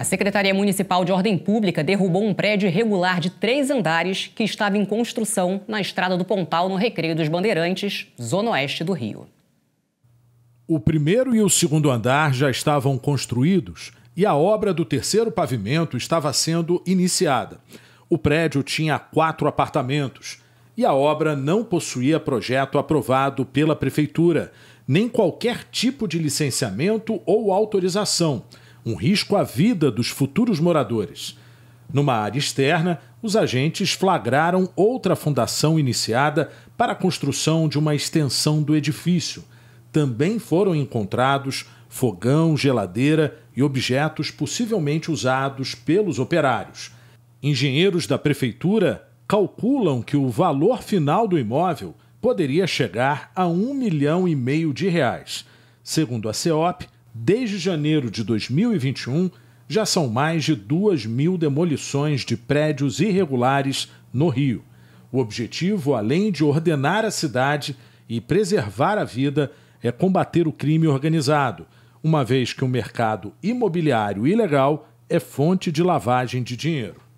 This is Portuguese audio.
A Secretaria Municipal de Ordem Pública derrubou um prédio irregular de três andares que estava em construção na Estrada do Pontal, no Recreio dos Bandeirantes, zona oeste do Rio. O primeiro e o segundo andar já estavam construídos e a obra do terceiro pavimento estava sendo iniciada. O prédio tinha quatro apartamentos e a obra não possuía projeto aprovado pela prefeitura, nem qualquer tipo de licenciamento ou autorização um risco à vida dos futuros moradores. Numa área externa, os agentes flagraram outra fundação iniciada para a construção de uma extensão do edifício. Também foram encontrados fogão, geladeira e objetos possivelmente usados pelos operários. Engenheiros da prefeitura calculam que o valor final do imóvel poderia chegar a um milhão e meio de reais. Segundo a CEOP, Desde janeiro de 2021, já são mais de 2 mil demolições de prédios irregulares no Rio. O objetivo, além de ordenar a cidade e preservar a vida, é combater o crime organizado, uma vez que o mercado imobiliário ilegal é fonte de lavagem de dinheiro.